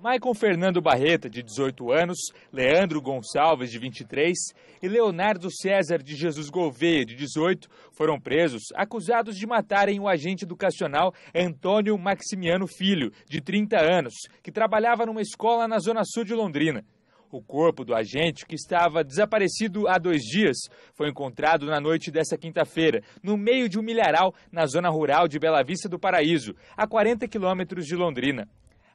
Maicon Fernando Barreta, de 18 anos, Leandro Gonçalves, de 23, e Leonardo César de Jesus Gouveia, de 18, foram presos acusados de matarem o agente educacional Antônio Maximiano Filho, de 30 anos, que trabalhava numa escola na zona sul de Londrina. O corpo do agente, que estava desaparecido há dois dias, foi encontrado na noite desta quinta-feira, no meio de um milharal, na zona rural de Bela Vista do Paraíso, a 40 quilômetros de Londrina.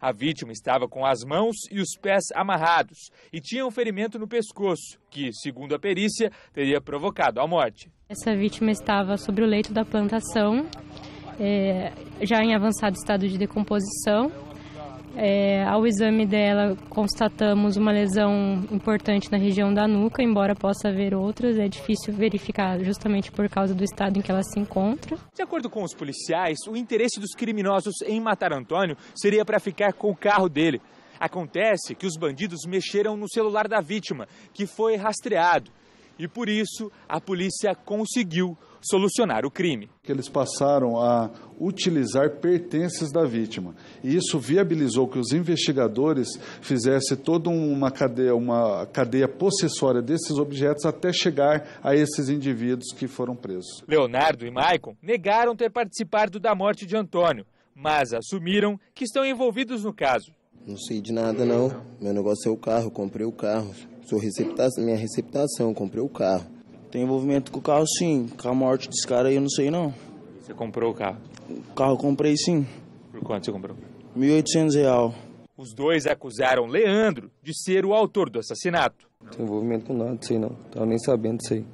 A vítima estava com as mãos e os pés amarrados e tinha um ferimento no pescoço, que, segundo a perícia, teria provocado a morte. Essa vítima estava sobre o leito da plantação, é, já em avançado estado de decomposição, é, ao exame dela, constatamos uma lesão importante na região da nuca, embora possa haver outras, é difícil verificar justamente por causa do estado em que ela se encontra. De acordo com os policiais, o interesse dos criminosos em matar Antônio seria para ficar com o carro dele. Acontece que os bandidos mexeram no celular da vítima, que foi rastreado, e por isso a polícia conseguiu solucionar o crime. Eles passaram a utilizar pertences da vítima. E isso viabilizou que os investigadores fizessem toda uma cadeia, uma cadeia possessória desses objetos até chegar a esses indivíduos que foram presos. Leonardo e Maicon negaram ter participado da morte de Antônio, mas assumiram que estão envolvidos no caso. Não sei de nada, não. Meu negócio é o carro, comprei o carro. Sou minha receptação, comprei o carro. Tem envolvimento com o carro, sim. Com a morte desse cara aí, eu não sei não. Você comprou o carro? O carro eu comprei, sim. Por quanto você comprou? R$ 1.800. Os dois acusaram Leandro de ser o autor do assassinato. Não tem envolvimento com nada, sei não. Tava nem sabendo disso aí.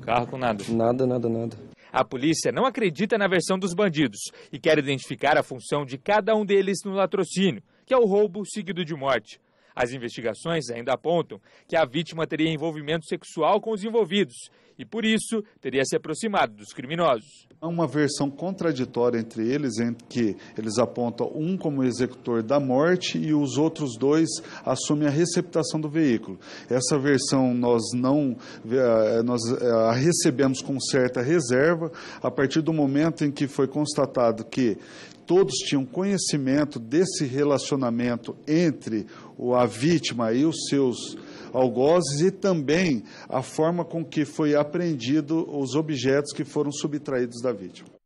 Carro com nada? Nada, nada, nada. A polícia não acredita na versão dos bandidos e quer identificar a função de cada um deles no latrocínio, que é o roubo seguido de morte. As investigações ainda apontam que a vítima teria envolvimento sexual com os envolvidos e, por isso, teria se aproximado dos criminosos. Há uma versão contraditória entre eles, em que eles apontam um como executor da morte e os outros dois assumem a receptação do veículo. Essa versão nós não eh, nós eh, a recebemos com certa reserva a partir do momento em que foi constatado que todos tinham conhecimento desse relacionamento entre a vítima e os seus algozes e também a forma com que foi apreendido os objetos que foram subtraídos da vítima.